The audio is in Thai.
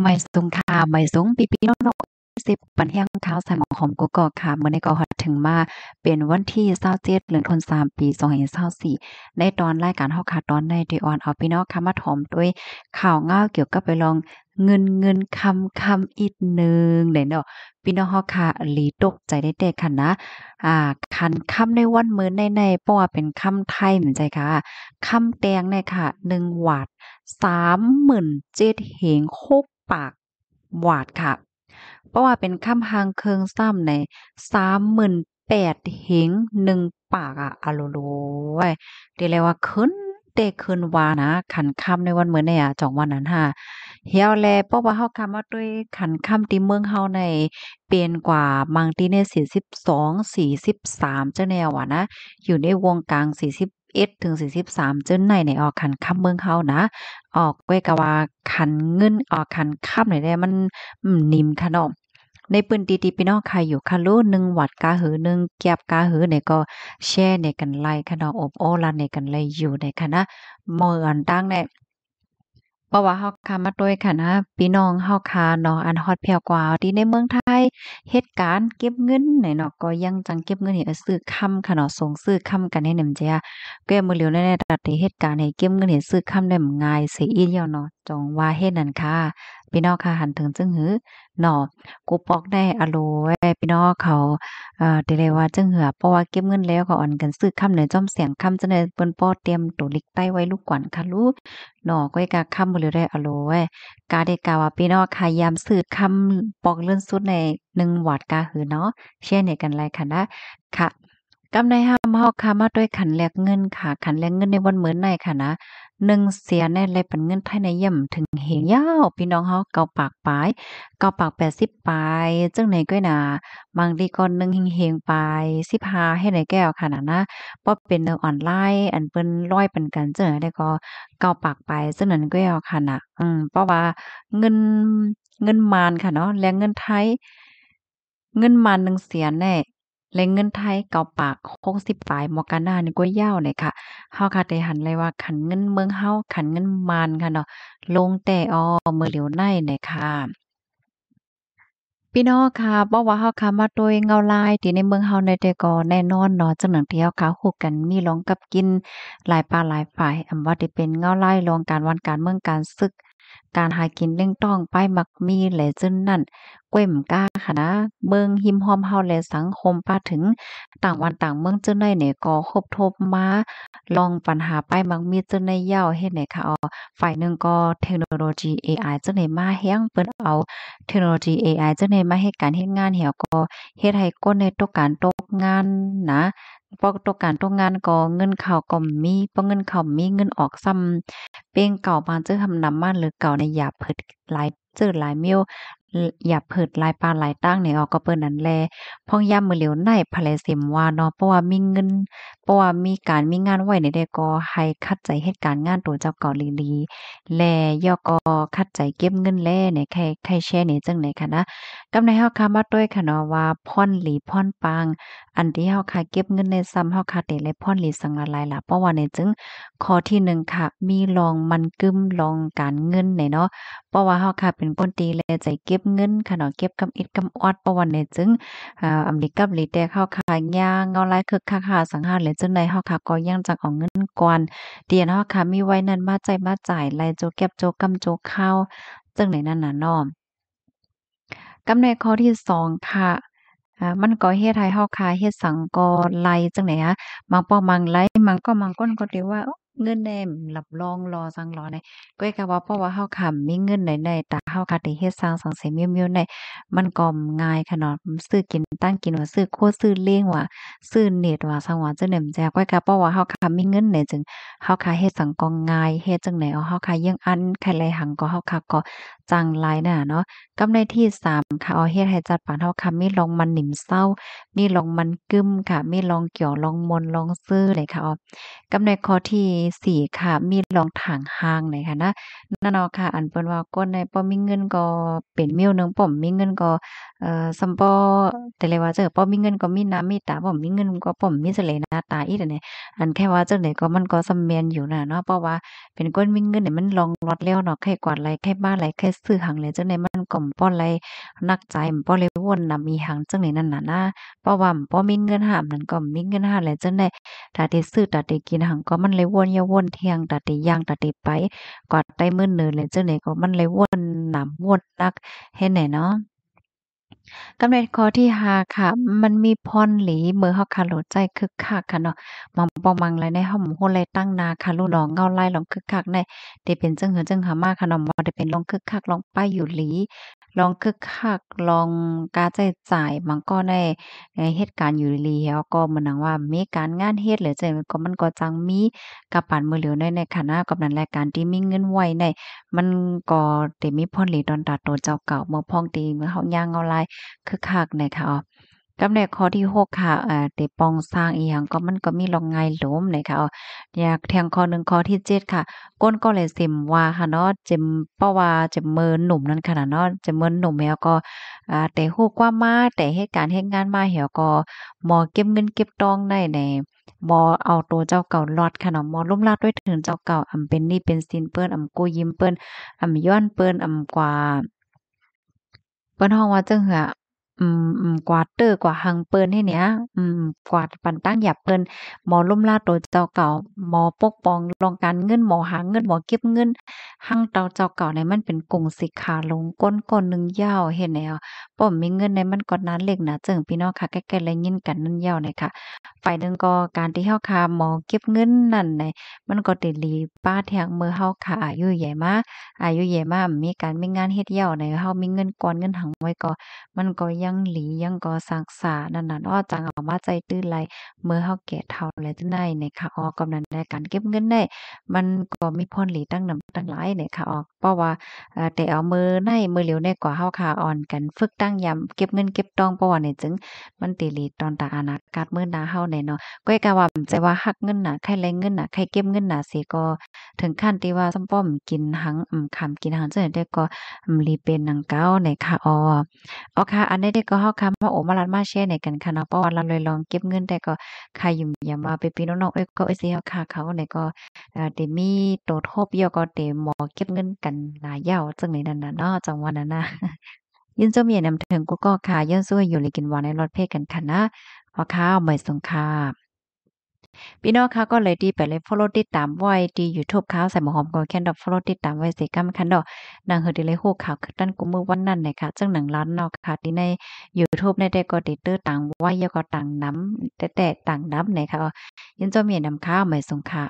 ไม่สงข่ไม่สงปีปีน้องสิบปันแห้งเท้าใส่หมอกหอมกุกอกค่ะเมื่อในกอหอดถึงมาเป็นวันที่เศร้าเจ็ดเหลือนนสามปีสองหันเศร้าสี่ในตอนรายการเฮาค่าตอนในดออนเอาพี่น้องค่ะมาถมด้วยข่าวเงาเกี่ยวกับไปลองเงินเงินคำคำอีกหนึ่งเดีเยาะพี่น้องฮอค่ะลีตกใจได้เด็กค่ะนะ อ่า คันคำในวันมื้อในในเพราะว่าเป็นคำไทยเหมือนใจค่ะคำแดงเนี่ยค่ะหนึ่งวัดสามหมื่นเจ็ดเหงหกปาก หวาดค่ะเพราะว่าเป็นคำหางเคิงซ้ำในสามหมื่นแปดเหงหนึ่งปากอะอโลโลไ้เรียกว่าขึ้นเตคืนวานะขันคำในวันเหมือนเนี่ยจองวันนั้นฮะเฮียวแลเพราะว่าเขาคำว่าด้วยขันคำตีเมืองเฮาใน เปลี่ยนกว่ามังตีเนี่ยสี่สิบสองสี่สิบสามเจ้าแนวอ่ะนะอยู่ในวงกลางสี่สิบเอ็ดถึงสี่สิบสามเจ้าในในออกขันคำเมืองเฮานะออกกวยกะว่าขันเงิน ออกขันค่มไหนได้มันนิ่มค่ะเนาะในปืนตีตีพี่น้องใครอยู่ค่ะรู้หนึ่งวัดกาหือหนึ่งเกยบกาหือนี่ก็แช่ในกันไล่ค่ะเนาะอบโอลันในกันไล่อยู่ในค่ะนะเมื่ออันตั้งเนี่ยเพราะว่าเฮาคามาด้วยค่ะนะพี่น้อง เฮาคาเนาะอันฮอดเพียวกว่าที่ในเมืองไทยเหตุการณ์เก็บเงินไหนเนาะก็ยังจังเก็บเงินให้ซื้อค้ำค่ะเนาะส่งซื้อค่ำกันให้หนึ่งเจ้าแก้มือเหลียวแน่ๆตัดเหตุการณ์ให้เก็บเงินให้ซื้อค่ำได้ง่ายเสียอีเดียวเนาะจองว่าเฮ็ดนั่นค่ะพี่น้องค่ะหันถึงจึงหือหนอกูปอกได้อโลไว้พี่น้องเขาเอ่อทด่เียว่าจึงเหือเพราะว่าเก็บเงินแล้วก็อ่อนกันซื้อคำไหนจ้อมเสียงคำจังไเปิ้นป้อเตรียมตัวลิกใต้ไว้ลูกกวนค่ะลูกหนอก้อยกะคำบ่เลยได้อโลไว้กาได้กาว่าพี่น้องค่ะยามซื้อคำปอกเลื่อนสุดใน1วัดกาหือเนาะเช่นเนี่ยกันไรค่ะนะ ค่ะกำในห้ามเฮาค่ะมาด้วยขันแลกเงินค่ะขันแลกเงินในวันเหมือนในค่ะนะหนึ่งเสียแน่เยเปันเงินไทยในย่ำถึงเหงยาวพี่น้องเฮาเกาปากปลายเกาปากแปดสิบปลายจังไหนก็หนาบางทีก็หนึ่งเฮงงปลายสิบห้าให้ในแก้วนาดนะนะป้อเป็นเนออนไลน์ อันเปิ้นร้อยเป็นกันเจ้าไหนด้ก็เกาปากปลายจังนั้นก็เอาขนาดอืมเพราะว่าเงินเงินมานค่ะเนาะและเงินไทย เงินมานหนึ่งเสียแน่และเงินไทยเก่าปากหกสิบปลายมอกาหนาในี่ก็ยาวเ่ยค่ะ เฮาค่ะได้หันเลยว่าขันเงินเมืองเฮาขันเงินมานค่ะเนาะ ลงแต่ออมือเหลียวในเ่ยค่ะ พี่น้องค่ะบอกว่าเฮาค่ะมาโดยเงาลายที่ในเมืองเฮาในแต่ก็แน่นอนเนาะจังหนัที่ยวาค่ะคู่กันมีรองกับกิน หลายปลาหลายฝ่าย อำว่าที่เป็นเงาลายรองการวันการเมืองการศึก การหากินเร่งต้องไปมักมีแหละจึงนั่นก้มก้าค่ะนะเมืองหิมหอมเฮาและสังคมป้าถึง ต่างวันต่างเมืองเจ้าในเนี่ยก็คบทบมาลองปัญหาไปบางมีเจ้าในเย่าเฮ็ดไหนค่ะอ๋อฝ่ายหนึ่งก็เทคโนโลยี AI เจ้าในมาแห้งเปิ้นเอาเทคโนโลยี AI เจ้าในมาให้การเฮ็ดงานเหี่ยวก็เฮ็ดให้ก้นในตกการตกงานนะปกตกการตกงานก็เงินเข้าก็มีบอเงินเข้ามีเงินออกซ้ำเป้งเก่าบาเจ้อทำนำมานหรือเก่าในหยาเผิดหลายเจอหลายเมียวอย่าเพิดลายปลาหลายตั้งในออกก็เปิ้นนั้นแลพ่องย่ามือเหลียวในภาเลสิมว่าเนาะเพราะว่ามีเงินเพราะว่ามีการมีงานไว้ในเด็ก็ให้คัดใจเหตุการณ์งานตัวเจ้าเกาลีลีแลย่อก็คัดใจเก็บเงินแลในใครใครแช่ในจังไหนคะนะกำในเฮาคาะมาด้วยค่ะเนาะว่าพ่อนหลีพ่อนปังอันที่เฮาค่เก็บเงินในซ้ำเฮาคาเตเลยพ่อนหลีสังละลายล่ะเพราะว่าในจึงข้อที่1ค่ะ มีลองมันกึมลองการเงินในเนาะเพราะว่าเฮาคาเป็นคนตีแลใจเก็บบเงิน ขนาดเก็บกำอิดกำออดประวันเนี่ยจึงอ่าอเมริกาหลีแต่เข้าขายยาเงาไล่คึกคักหาสังหารเลยจึงในเฮาค่าก็ยังจากเอาเงินก่อนเตียนเฮาค่ามีไว้นั้นมาใจมาจ่ายไล่โจเก็บโจกำโจข้าวจึงในนั้นน่ะน้อมกำในข้อที่2ค่ะมันก็เฮ็ดให้เฮาคาเฮ็ดสังกอไลจังไหนฮะมังป้อมังไลมังก็มังก้นก็ตีว่าเงินแนมรับรองรอสังรอในก้อยก็ว่าเพราะว่าเฮาคํำมีเงินในๆตาเฮาก็ได้เฮ็ดสร้างสังเสมียวๆในมันกมง่ายขนาดซื้อกินตั้งกินว่าซื้อโคซื้อเลี้ยงว่า ซื้อเน็ตว่าสังว่าจังหนมแจกก้อยก็เพราะว่าเฮาคํำมีเงินในจึงเฮาคาเฮ็ดสังกอง่ายเฮ็ดจังได๋เฮากายังอันใครหลายหังก็เฮาคาก็จังไรน่ะเนาะกำในที่สามค่ะเอาเฮ็ดให้จัดปานเฮาค่ะมีลองมันหนิมเศร้ามีลองมันกึมค่ะมีลองเกี่ยวลองมนลองซื้อเลยค่ะกำในข้อที่สี่ค่ะมีลองถางห่างเลยค่ะนะนั่นเนาะค่ะ อันเปิ้นว่าก้นในป้อมีเงินก็เป็นเมี้ยวนึงป้อมมีเงินก็เอ่อซัมปอแต่เลยว่าเจอป้อมีเงินก็มีน้ำมีตาป้อมมีเงินก็ป้อมมีเสลหน้าตาอีแต่เนี่ยอันแค่ว่าจังไหนก็มันก็สำเมียนอยู่น่ะเนาะเพราะว่าเป็นก้นมีเงินเนี่ยมันลองลอดแล้วเนาะใครกวาดไรใครบ้านไรใครซื้อหังเลยจังในมันก่อมป้อนไรนักใจป้อนเลยวนนํมีหังจังในนั่นน่ะนะเพราะว่าป้อมีเงินหามนั่นก็มีเงินหามเลยจังในตาเตซื้อตัดเตกินหังก็มันเลยวนอย่าวนเที่ยงตัดเตย่างตัดเตไปกอดใต้มื้อเนินเลยจังในก็มันเลยวนนำวนนักเห็นไหนเนาะกำเนิดข้อที่หาค่ะ มันมีพรหลีเมื่อเฮาคาโลใจคึกคักค่ะเนาะมังบ่มังไลยในห้องโหไรตั้งนาค่ะลูกน้องเงาไล่ลองคึกคักในเด้เป็นจังหือจังหามาค่ะเนาะบ่ได้เป็นลองคึกคักลองป้ายอยู่หลีลองคึกคักลองกาใจจ่ายมันก็ในเหตุการณ์อยู่หลีแล้วก็มันนังว่ามีการงานเฮ็ดหรือใจมันก็มันก็จังมีกระปานมือเหลียวในในคณะกับนั้นรายการที่มีเงินไว้ใน มันก็ได้มีพรหลีดอนตาโตเจ้าเก่าเมื่อพ้องตีเมื่อเฮาย่างเงาไล่คือคักนคคะกำเนิดข้อที่หกค่ะอ่าตตปองสร้างอีหยังก็มันก็มีลองไงล้มนคคะอยากแทงข้อหนึ่งข้อที่เจ็ดค่ะ ก้นก็เลยเซมว่าค่ะเนาะเจมป้าว่าเจมเมินหนุ่มนั่นค่ะเนาะเจมเมินหนุ่มแล้วก็ อ่า แต่หู้กว่ามาแต่เหตุการณ์เหตุงานมาเหี่ยวก็มอเก็บเงินเก็บตองได้ในมอเอาตัวเจ้าเก่าลอดขนมมอลุ่มลาดด้วยถึงเจ้าเก่า อำเป็นนี่เป็นซินเปิ้น อำกูยิ้มเปิ้น อำย้อนเปิ้นอำกว่าเปิ้นห้องว่าจังเหืออืมอืมกวาดเตอร์กว่าหังเปิ้นให้เนี่ยอืมกวาดปันตั้งหยับเปิ้นหมอล่มลาดโดยเจ้าเก่า หมอปกป้องรองการเงินหมอหาเงินหมอเก็บเงินหังเต่าเจ้าเก่าในมันเป็นกลุ่งสิขาลงก้นก้นหนึ่งยาวเห็นแนวป้อมมีเงินในมันกอนนั้นเล็กนะจึงพี่น้องค่ะ แก่ๆเลยยินกันนั่นยาวเลยค่ะฝ่ายหนึ่งก็การที่เฮาคาหมอเก็บเงินนั่นในมันก็ติดลีป้าแทงมือเฮาค่ะอายุใหญ่มาอายุใหญ่มามีการมีงานเฮ็ดยาวในเฮามีเงินก้อนเงินหังไว้ก็ มันก็ยังหลียังก่อสังสานั่นน่ะเนาะจังเอามาใจตื้นไหลเมื่อเฮาแก่เฒ่าแล้วจัได้ในค่ะออกกำนันได้การเก็บเงินได้มันก็มีพรหลีตั้งนำตั้งหลายในค่ะออกเพราะว่า แต่เอามือในมือเหลียวในกว่าเฮาค่ะอ่อนกันฝึกตั้งยำเก็บเงินเก็บตองเพราะว่าเนี่ยจึงมันติลีตอนตาอนาคตมื้อหน้าเฮาในเนาะก้อยกะว่าใจว่าหักเงินน่ะใครแลเงินน่ะใครเก็บเงินน่ะสิก็ถึงขั้นที่ว่าซ้ำป้อมกินหังอำคำกินหังจังได้ก็ลีเป็นนังเก้าในค่ะออออค่ะ อันนี้ก็เฮาคำวมาโอมาลัดมาแชร์ในกันค่ะเนาะเพราะว่าเราเลยลองเก็บเงินได้ก็ใครอยู่อย่ามาไปพี่น้องๆเอ้ยก็เอ้ยสิเฮาค่ะเขาไหนก็เดมีโตทบเยะก็เดหมอเก็บเงินกันหลายยาวจังในนั้นน่ะเนาะจังวันนั้นน่ะยินเจ้าเมียนำถึงกูก็ค่ะย้อนซวยอยู่เลยกินวานในรถเพศกันค่ะนะพอข้าวใหม่สงครามพี่น้องคะก็เลยดีไปเลย follow ติดตามไว้ดียูทูบเขาใส่หมอหอมก่อนแค่ดอก follow ติดตามไว้สิกรมคันดอกนางเฮอดีเลยโฮข่าวคือตั้นกูมือวันนั้นเลยค่ะ จังหนังร้านเนาะค่ะที่ในยูทูบในเด็ก็ติดเตอร์ต่างไว้ยก็ต่างน้ำแต่แต่ต่างน้ำเลยค่ะยินเจ้าเมียน้ำข้าวไหม่สงค่ะ